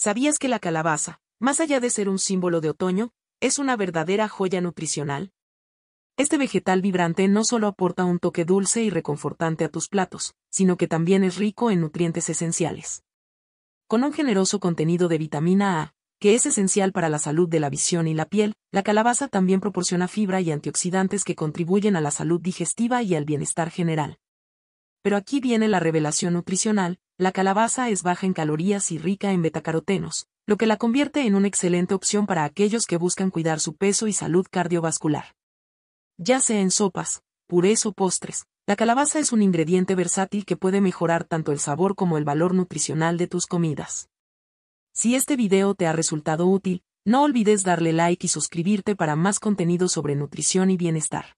¿Sabías que la calabaza, más allá de ser un símbolo de otoño, es una verdadera joya nutricional? Este vegetal vibrante no solo aporta un toque dulce y reconfortante a tus platos, sino que también es rico en nutrientes esenciales. Con un generoso contenido de vitamina A, que es esencial para la salud de la visión y la piel, la calabaza también proporciona fibra y antioxidantes que contribuyen a la salud digestiva y al bienestar general. Pero aquí viene la revelación nutricional, la calabaza es baja en calorías y rica en betacarotenos, lo que la convierte en una excelente opción para aquellos que buscan cuidar su peso y salud cardiovascular. Ya sea en sopas, purés o postres, la calabaza es un ingrediente versátil que puede mejorar tanto el sabor como el valor nutricional de tus comidas. Si este video te ha resultado útil, no olvides darle like y suscribirte para más contenido sobre nutrición y bienestar.